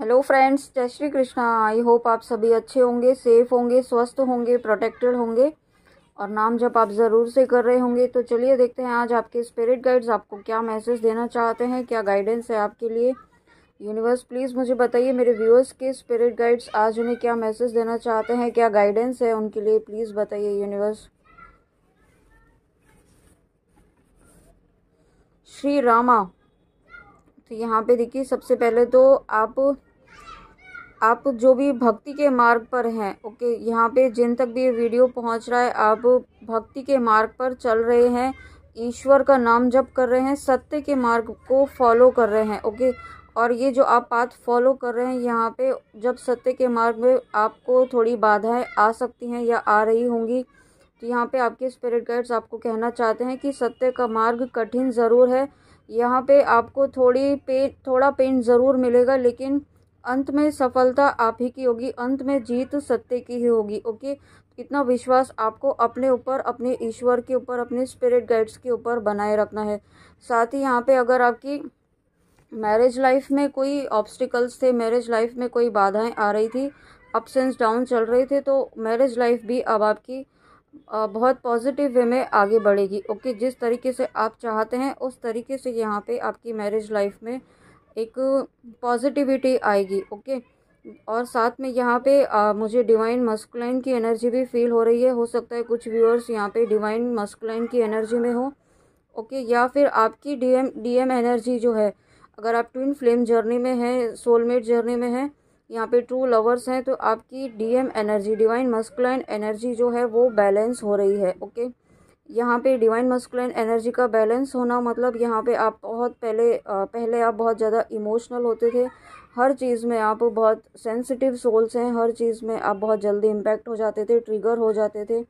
hello friends जय Shri Krishna I hope आप सभी अच्छे होंगे सेफ होंगे स्वस्थ होंगे प्रोटेक्टेड होंगे और नाम जब आप ज़रूर से कर रहे होंगे तो चलिए देखते हैं आज आपके स्पिरिट गाइड्स आपको क्या मैसेज देना चाहते हैं क्या गाइडेंस है आपके लिए यूनिवर्स प्लीज़ मुझे बताइए मेरे व्यूअर्स के स्पिरिट गाइड्स आज उन्हें क्या मैसेज देना चाहते हैं क्या गाइडेंस है उनके लिए प्लीज़ बताइए यूनिवर्स श्री रामा तो यहाँ पे देखिए सबसे पहले तो आप आप जो भी भक्ति के मार्ग पर हैं ओके यहाँ पे जिन तक भी ये वीडियो पहुँच रहा है आप भक्ति के मार्ग पर चल रहे हैं ईश्वर का नाम जप कर रहे हैं सत्य के मार्ग को फॉलो कर रहे हैं ओके और ये जो आप पाथ फॉलो कर रहे हैं यहाँ पे जब सत्य के मार्ग में आपको थोड़ी बाधाएं आ सकती हैं या आ रही होंगी तो यहाँ पे आपके स्पिरिट गाइड्स आपको कहना चाहते हैं कि सत्य का मार्ग कठिन ज़रूर है यहाँ पे आपको थोड़ी पे थोड़ा पेन ज़रूर मिलेगा लेकिन अंत में सफलता आप ही की होगी अंत में जीत सत्य की ही होगी ओके इतना विश्वास आपको अपने ऊपर अपने ईश्वर के ऊपर अपने स्पिरिट गाइड्स के ऊपर बनाए रखना है साथ ही यहाँ पे अगर आपकी मैरिज लाइफ में कोई ऑब्स्टिकल्स थे मैरिज लाइफ में कोई बाधाएं आ रही थी अप्स एंड डाउन चल रहे थे तो मैरिज लाइफ भी अब आपकी बहुत पॉजिटिव वे में आगे बढ़ेगी ओके जिस तरीके से आप चाहते हैं उस तरीके से यहाँ पे आपकी मैरिज लाइफ में एक पॉजिटिविटी आएगी ओके और साथ में यहाँ पे आ, मुझे डिवाइन मस्कुलाइन की एनर्जी भी फील हो रही है हो सकता है कुछ व्यूअर्स यहाँ पे डिवाइन मस्कुलाइन की एनर्जी में हो ओके या फिर आपकी डीएम डीएम एनर्जी जो है अगर आप ट्विन फ्लेम जर्नी में हैं सोलमेट जर्नी में हैं यहाँ पे ट्रू लवर्स हैं तो आपकी DM energy divine masculine energy जो है वो बैलेंस हो रही है ओके यहाँ पे डिवाइन मस्कुल एनर्जी का बैलेंस होना मतलब यहाँ पे आप बहुत पहले पहले आप बहुत ज़्यादा इमोशनल होते थे हर चीज़ में आप बहुत सेंसिटिव सोल्स हैं हर चीज़ में आप बहुत जल्दी इम्पैक्ट हो जाते थे ट्रिगर हो जाते थे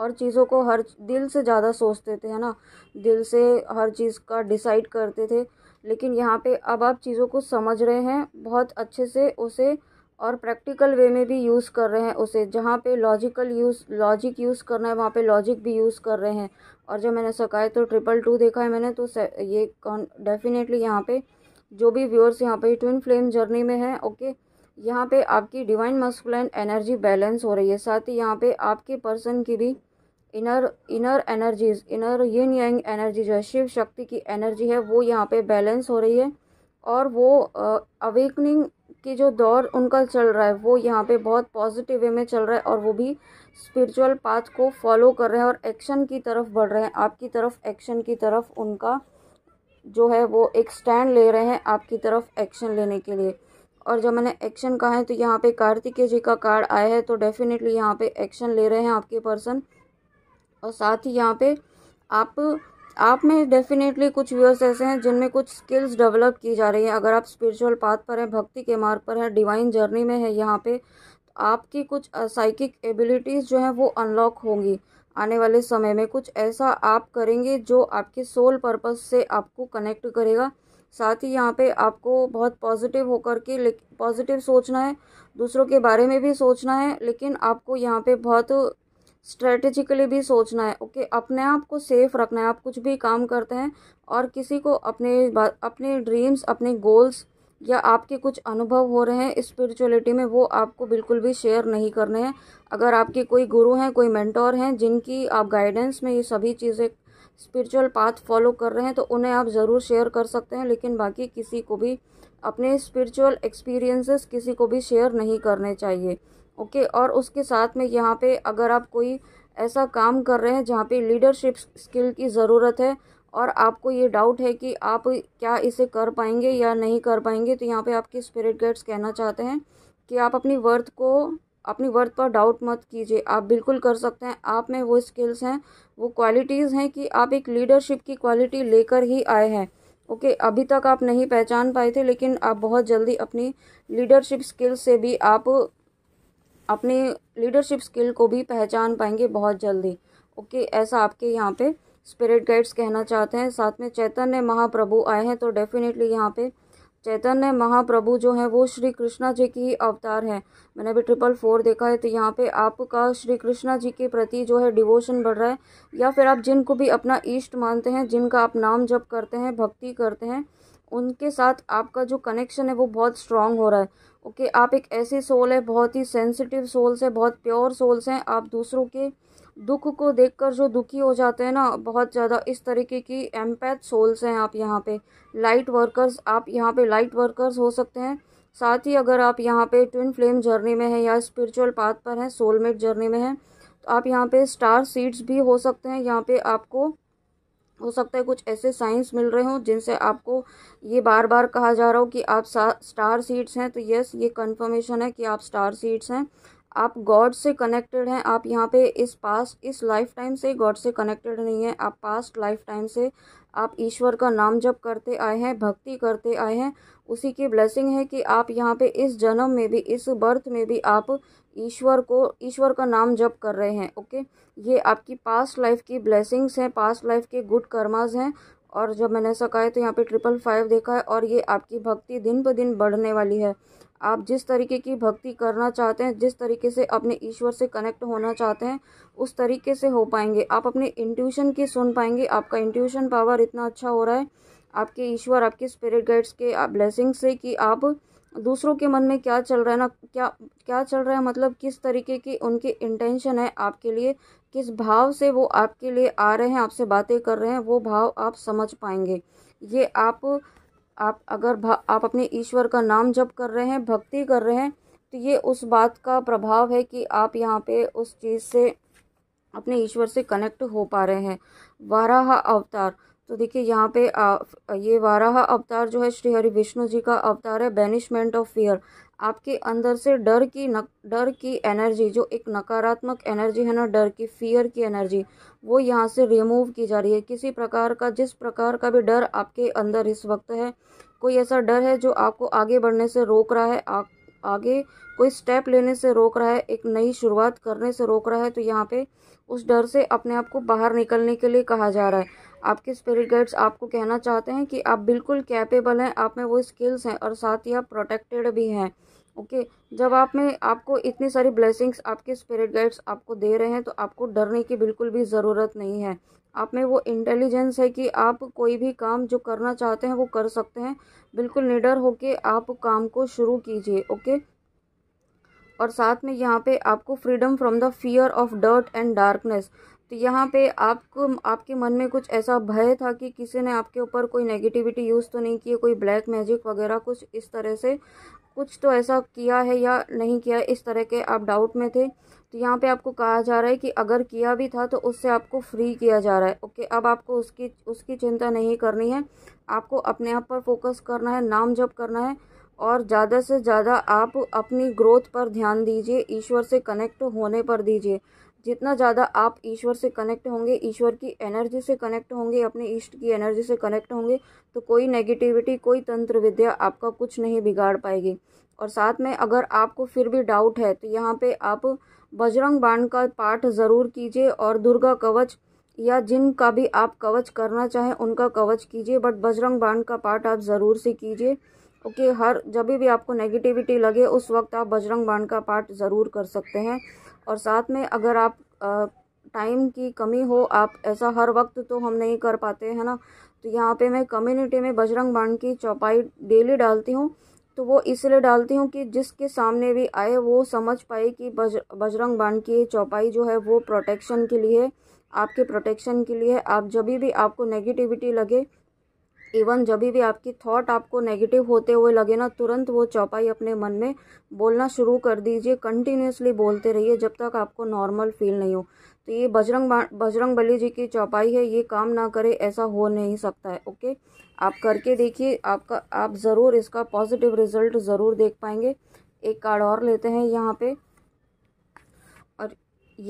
और चीज़ों को हर दिल से ज़्यादा सोचते थे है ना दिल से हर चीज़ का डिसाइड करते थे लेकिन यहाँ पे अब आप चीज़ों को समझ रहे हैं बहुत अच्छे से उसे और प्रैक्टिकल वे में भी यूज़ कर रहे हैं उसे जहाँ पे लॉजिकल यूज़ लॉजिक यूज़ करना है वहाँ पे लॉजिक भी यूज़ कर रहे हैं और जब मैंने सकाए तो ट्रिपल टू देखा है मैंने तो ये कौन डेफिनेटली यहाँ पे जो भी व्यूअर्स यहाँ पे ट्विन फ्लेम जर्नी में है ओके यहाँ पे आपकी डिवाइन मस्कुलाइन एनर्जी बैलेंस हो रही है साथ ही यहाँ पर आपके पर्सन की भी inner inner energies inner yin yang energy जो है शिव शक्ति की एनर्जी है वो यहाँ पर बैलेंस हो रही है और वो अवेकनिंग कि जो दौर उनका चल रहा है वो यहाँ पे बहुत पॉजिटिव वे में चल रहा है और वो भी स्पिरिचुअल पाथ को फॉलो कर रहे हैं और एक्शन की तरफ बढ़ रहे हैं आपकी तरफ एक्शन की तरफ उनका जो है वो एक स्टैंड ले रहे हैं आपकी तरफ एक्शन लेने के लिए और जब मैंने एक्शन कहा है तो यहाँ पे कार्तिकेय जी का कार्ड आया है तो डेफिनेटली यहाँ पे एक्शन ले रहे हैं आपके पर्सन और साथ ही यहाँ पे आप आप में डेफिनेटली कुछ व्यूअर्स ऐसे हैं जिनमें कुछ स्किल्स डेवलप की जा रही है अगर आप स्पिरिचुअल पाथ पर हैं भक्ति के मार्ग पर हैं डिवाइन जर्नी में है यहाँ पे तो आपकी कुछ साइकिक एबिलिटीज़ जो हैं वो अनलॉक होंगी आने वाले समय में कुछ ऐसा आप करेंगे जो आपके सोल पर्पस से आपको कनेक्ट करेगा साथ ही यहाँ पे आपको बहुत पॉजिटिव होकर के पॉजिटिव सोचना है दूसरों के बारे में भी सोचना है लेकिन आपको यहाँ पे बहुत स्ट्रेटेजिकली भी सोचना है ओके अपने आप को सेफ रखना है आप कुछ भी काम करते हैं और किसी को अपने अपने ड्रीम्स अपने गोल्स या आपके कुछ अनुभव हो रहे हैं स्पिरिचुअलिटी में वो आपको बिल्कुल भी शेयर नहीं करने हैं अगर आपके कोई गुरु हैं कोई मेंटोर हैं जिनकी आप गाइडेंस में ये सभी चीज़ें स्पिरिचुअल पाथ फॉलो कर रहे हैं तो उन्हें आप ज़रूर शेयर कर सकते हैं लेकिन बाकी किसी को भी अपने स्पिरिचुअल एक्सपीरियंसेस किसी को भी शेयर नहीं करने चाहिए ओके और उसके साथ में यहाँ पे अगर आप कोई ऐसा काम कर रहे हैं जहाँ पे लीडरशिप स्किल की ज़रूरत है और आपको ये डाउट है कि आप क्या इसे कर पाएंगे या नहीं कर पाएंगे तो यहाँ पे आपके स्पिरिट गाइड्स कहना चाहते हैं कि आप अपनी वर्थ को अपनी वर्थ पर डाउट मत कीजिए आप बिल्कुल कर सकते हैं आप में वो स्किल्स हैं वो क्वालिटीज़ हैं कि आप एक लीडरशिप की क्वालिटी लेकर ही आए हैं ओके okay, अभी तक आप नहीं पहचान पाए थे लेकिन आप बहुत जल्दी अपनी लीडरशिप स्किल से भी आप अपने लीडरशिप स्किल को भी पहचान पाएंगे बहुत जल्दी ओके ऐसा आपके यहाँ पे स्पिरिट गाइड्स कहना चाहते हैं साथ में चैतन्य महाप्रभु आए हैं तो डेफिनेटली यहाँ पे चैतन्य महाप्रभु जो है वो श्री कृष्णा जी की ही अवतार है मैंने अभी ट्रिपल फोर देखा है तो यहाँ पे आपका श्री कृष्णा जी के प्रति जो है डिवोशन बढ़ रहा है या फिर आप जिनको भी अपना ईष्ट मानते हैं जिनका आप नाम जप करते हैं भक्ति करते हैं उनके साथ आपका जो कनेक्शन है वो बहुत स्ट्रांग हो रहा है ओके okay, आप एक ऐसे सोल है बहुत ही सेंसिटिव सोल्स हैं बहुत प्योर सोल्स हैं आप दूसरों के दुख को देखकर जो दुखी हो जाते हैं ना बहुत ज़्यादा इस तरीके की एम्पैथ सोल्स हैं आप यहाँ पे लाइट वर्कर्स आप यहाँ पे लाइट वर्कर्स हो सकते हैं साथ ही अगर आप यहाँ पे ट्विन फ्लेम जर्नी में हैं या स्पिरिचुअल पाथ पर हैं सोलमेट जर्नी में हैं तो आप यहाँ पे स्टार सीड्स भी हो सकते हैं यहाँ पे आपको हो सकता है कुछ ऐसे साइंस मिल रहे हों जिनसे आपको ये बार बार कहा जा रहा हो कि आप स्टार सीड्स हैं तो यस ये कंफर्मेशन है कि आप स्टार सीड्स हैं आप गॉड से कनेक्टेड हैं आप यहाँ पे इस पास इस लाइफ टाइम से गॉड से कनेक्टेड नहीं है आप पास्ट लाइफ टाइम से आप ईश्वर का नाम जप करते आए हैं भक्ति करते आए हैं उसी की ब्लेसिंग है कि आप यहाँ पे इस जन्म में भी इस बर्थ में भी आप ईश्वर को ईश्वर का नाम जप कर रहे हैं ओके ये आपकी पास्ट लाइफ की ब्लेसिंग्स हैं पास्ट लाइफ के गुड कर्माज हैं और जब मैंने ऐसा कहा है तो यहाँ पे ट्रिपल फाइव देखा है और ये आपकी भक्ति दिन ब दिन बढ़ने वाली है आप जिस तरीके की भक्ति करना चाहते हैं जिस तरीके से अपने ईश्वर से कनेक्ट होना चाहते हैं उस तरीके से हो पाएंगे आप अपने इंट्यूशन की सुन पाएंगे आपका इंट्यूशन पावर इतना अच्छा हो रहा है आपके ईश्वर आपके स्पिरिट गाइड्स के ब्लेसिंग से कि आप दूसरों के मन में क्या चल रहा है ना क्या क्या चल रहा है मतलब किस तरीके की उनकी इंटेंशन है आपके लिए किस भाव से वो आपके लिए आ रहे हैं आपसे बातें कर रहे हैं वो भाव आप समझ पाएंगे ये आप आप अगर आप अपने ईश्वर का नाम जप कर रहे हैं भक्ति कर रहे हैं तो ये उस बात का प्रभाव है कि आप यहाँ पे उस चीज़ से अपने ईश्वर से कनेक्ट हो पा रहे हैं वाराह अवतार तो देखिए यहाँ पे आ, ये वाराह अवतार जो है श्री हरि विष्णु जी का अवतार है बैनिशमेंट ऑफ फियर आपके अंदर से डर की नक डर की एनर्जी जो एक नकारात्मक एनर्जी है ना डर की फियर की एनर्जी वो यहाँ से रिमूव की जा रही है किसी प्रकार का जिस प्रकार का भी डर आपके अंदर इस वक्त है कोई ऐसा डर है जो आपको आगे बढ़ने से रोक रहा है आप आगे कोई स्टेप लेने से रोक रहा है एक नई शुरुआत करने से रोक रहा है तो यहाँ पे उस डर से अपने आप को बाहर निकलने के लिए कहा जा रहा है आपके स्पिरिट गाइड्स आपको कहना चाहते हैं कि आप बिल्कुल कैपेबल हैं आप में वो स्किल्स हैं और साथ ही आप प्रोटेक्टेड भी हैं ओके जब आप में आपको इतनी सारी ब्लेसिंग्स आपके स्पिरिट गाइड्स आपको दे रहे हैं तो आपको डरने की बिल्कुल भी ज़रूरत नहीं है आप में वो इंटेलिजेंस है कि आप कोई भी काम जो करना चाहते हैं वो कर सकते हैं बिल्कुल निडर होके आप काम को शुरू कीजिए ओके और साथ में यहाँ पे आपको freedom from the fear of dirt and darkness तो यहाँ पे आपको आपके मन में कुछ ऐसा भय था कि किसी ने आपके ऊपर कोई नेगेटिविटी यूज़ तो नहीं की कोई ब्लैक मैजिक वगैरह कुछ इस तरह से कुछ तो ऐसा किया है या नहीं किया इस तरह के आप डाउट में थे तो यहाँ पे आपको कहा जा रहा है कि अगर किया भी था तो उससे आपको फ्री किया जा रहा है ओके अब आपको उसकी उसकी चिंता नहीं करनी है आपको अपने आप पर फोकस करना है नाम जप करना है और ज़्यादा से ज़्यादा आप अपनी ग्रोथ पर ध्यान दीजिए ईश्वर से कनेक्ट होने पर दीजिए जितना ज़्यादा आप ईश्वर से कनेक्ट होंगे ईश्वर की एनर्जी से कनेक्ट होंगे अपने ईष्ट की एनर्जी से कनेक्ट होंगे तो कोई नेगेटिविटी कोई तंत्र विद्या आपका कुछ नहीं बिगाड़ पाएगी और साथ में अगर आपको फिर भी डाउट है तो यहाँ पे आप बजरंग बाण का पाठ ज़रूर कीजिए और दुर्गा कवच या जिन का भी आप कवच करना चाहें उनका कवच कीजिए बट बजरंग बाण का पाठ आप ज़रूर से कीजिए ओके हर जब भी आपको नेगेटिविटी लगे उस वक्त आप बजरंग बाण का पाठ ज़रूर कर सकते हैं और साथ में अगर आप टाइम की कमी हो आप ऐसा हर वक्त तो हम नहीं कर पाते हैं ना तो यहाँ पे मैं कम्युनिटी में बजरंग बाण की चौपाई डेली डालती हूँ तो वो इसलिए डालती हूँ कि जिसके सामने भी आए वो समझ पाए कि बज बजरंग बाण की चौपाई जो है वो प्रोटेक्शन के लिए आपके प्रोटेक्शन के लिए आप जब भी आपको नेगेटिविटी लगे इवन जब भी आपकी थॉट आपको नेगेटिव होते हुए लगे ना तुरंत वो चौपाई अपने मन में बोलना शुरू कर दीजिए कंटिन्यूसली बोलते रहिए जब तक आपको नॉर्मल फील नहीं हो तो ये बजरंग बजरंग बली जी की चौपाई है ये काम ना करे ऐसा हो नहीं सकता है ओके आप करके देखिए आपका आप ज़रूर इसका पॉजिटिव रिजल्ट ज़रूर देख पाएंगे एक कार्ड और लेते हैं यहाँ पे और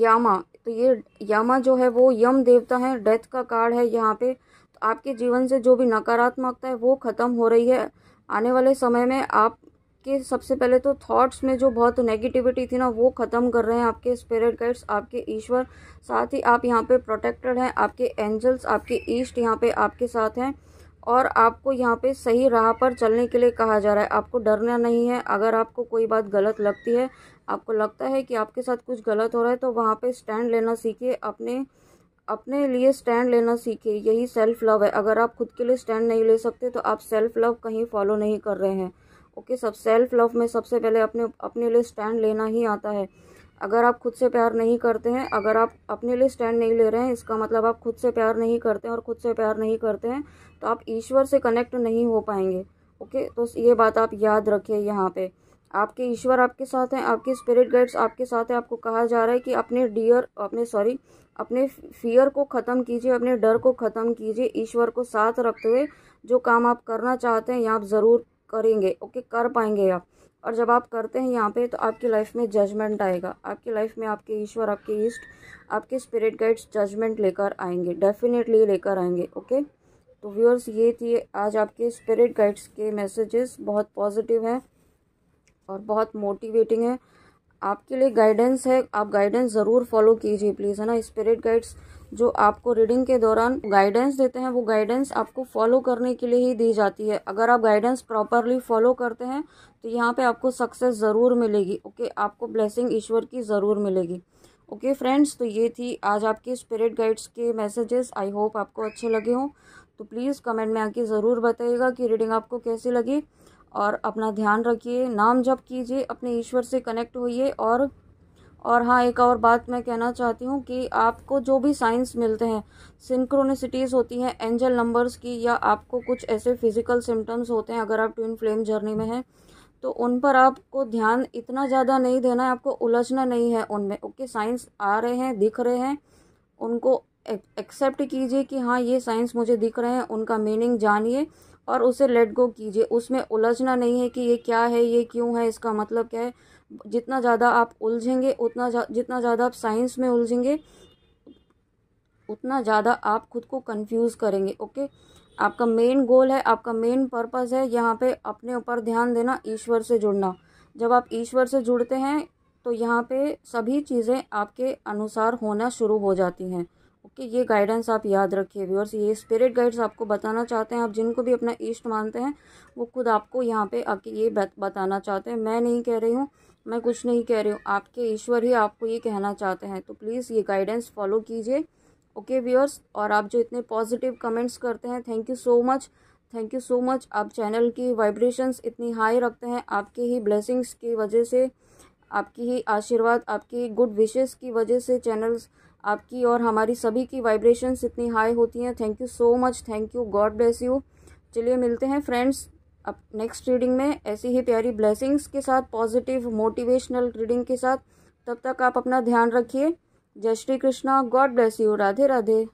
यामा तो ये यामा जो है वो यम देवता है डेथ का कार्ड है यहाँ पे आपके जीवन से जो भी नकारात्मकता है वो ख़त्म हो रही है आने वाले समय में आप के सबसे पहले तो थॉट्स में जो बहुत नेगेटिविटी थी ना वो ख़त्म कर रहे हैं आपके स्पिरिट गाइड्स आपके ईश्वर साथ ही आप यहाँ पे प्रोटेक्टेड हैं आपके एंजल्स आपके ईस्ट यहाँ पे आपके साथ हैं और आपको यहाँ पे सही राह पर चलने के लिए कहा जा रहा है आपको डरना नहीं है अगर आपको कोई बात गलत लगती है आपको लगता है कि आपके साथ कुछ गलत हो रहा है तो वहाँ पर स्टैंड लेना सीखिए अपने अपने लिए स्टैंड लेना सीखे यही सेल्फ लव है अगर आप खुद के लिए स्टैंड नहीं ले सकते तो आप सेल्फ लव कहीं फॉलो नहीं कर रहे हैं ओके सब सेल्फ लव में सबसे पहले अपने अपने लिए स्टैंड लेना ही आता है अगर आप खुद से प्यार नहीं करते हैं अगर आप अपने लिए स्टैंड नहीं ले रहे हैं इसका मतलब आप खुद से प्यार नहीं करते हैं और खुद से प्यार नहीं करते हैं तो आप ईश्वर से कनेक्ट नहीं हो पाएंगे ओके तो ये बात आप याद रखिए यहाँ पर आपके ईश्वर आपके साथ हैं आपके स्पिरिट गाइड्स आपके साथ हैं आपको कहा जा रहा है कि अपने डियर अपने सॉरी अपने फियर को ख़त्म कीजिए अपने डर को ख़त्म कीजिए ईश्वर को साथ रखते हुए जो काम आप करना चाहते हैं यहाँ आप ज़रूर करेंगे ओके कर पाएंगे आप और जब आप करते हैं यहाँ पे तो आपकी लाइफ में जजमेंट आएगा आपकी लाइफ में आपके ईश्वर आपके ईस्ट आपके स्पिरिट गाइड्स जजमेंट लेकर आएंगे डेफिनेटली लेकर आएंगे ओके तो व्यूअर्स ये थी आज आपके स्पिरिट गाइड्स के मैसेजेस बहुत पॉजिटिव हैं और बहुत मोटिवेटिंग है आपके लिए गाइडेंस है आप गाइडेंस ज़रूर फॉलो कीजिए प्लीज़ है ना स्पिरिट गाइड्स जो आपको रीडिंग के दौरान गाइडेंस देते हैं वो गाइडेंस आपको फॉलो करने के लिए ही दी जाती है अगर आप गाइडेंस प्रॉपरली फॉलो करते हैं तो यहाँ पे आपको सक्सेस ज़रूर मिलेगी ओके आपको ब्लेसिंग ईश्वर की ज़रूर मिलेगी ओके फ्रेंड्स तो ये थी आज आपके स्पिरिट गाइड्स के मैसेजेस आई होप आपको अच्छे लगे हों तो प्लीज़ कमेंट में आके ज़रूर बताइएगा कि रीडिंग आपको कैसी लगी और अपना ध्यान रखिए नाम जप कीजिए अपने ईश्वर से कनेक्ट होइए और और हाँ एक और बात मैं कहना चाहती हूँ कि आपको जो भी साइंस मिलते हैं सिंक्रोनिसिटीज़ होती हैं एंजल नंबर्स की या आपको कुछ ऐसे फिजिकल सिम्टम्स होते हैं अगर आप ट्विन फ्लेम जर्नी में हैं तो उन पर आपको ध्यान इतना ज़्यादा नहीं देना है आपको उलझना नहीं है उनमें ओके साइंस आ रहे हैं दिख रहे हैं उनको एक्सेप्ट कीजिए कि हाँ ये साइंस मुझे दिख रहे हैं उनका मीनिंग जानिए और उसे लेट गो कीजिए उसमें उलझना नहीं है कि ये क्या है ये क्यों है इसका मतलब क्या है जितना ज़्यादा आप उलझेंगे उतना जा, जितना ज़्यादा आप साइंस में उलझेंगे उतना ज़्यादा आप खुद को कंफ्यूज करेंगे ओके आपका मेन गोल है आपका मेन पर्पस है यहाँ पे अपने ऊपर ध्यान देना ईश्वर से जुड़ना जब आप ईश्वर से जुड़ते हैं तो यहाँ पे सभी चीज़ें आपके अनुसार होना शुरू हो जाती हैं ओके ये गाइडेंस आप याद रखिए व्यूअर्स ये स्पिरिट गाइड्स आपको बताना चाहते हैं आप जिनको भी अपना ईष्ट मानते हैं वो खुद आपको यहाँ पे आके ये बताना चाहते हैं मैं नहीं कह रही हूँ मैं कुछ नहीं कह रही हूँ आपके ईश्वर ही आपको ये कहना चाहते हैं तो प्लीज़ ये गाइडेंस फॉलो कीजिए ओके व्यूअर्स और आप जो इतने पॉजिटिव कमेंट्स करते हैं thank you so much thank you so much आप चैनल की वाइब्रेशंस इतनी हाई रखते हैं आपके ही ब्लेसिंग्स की वजह से आपकी ही आशीर्वाद आपकी गुड विशेस की वजह से चैनल्स आपकी और हमारी सभी की वाइब्रेशंस इतनी हाई होती हैं thank you so much thank you God bless you चलिए मिलते हैं फ्रेंड्स अब नेक्स्ट रीडिंग में ऐसी ही प्यारी ब्लेसिंग्स के साथ पॉजिटिव मोटिवेशनल रीडिंग के साथ तब तक आप अपना ध्यान रखिए Jai Shri Krishna God bless you Radhe Radhe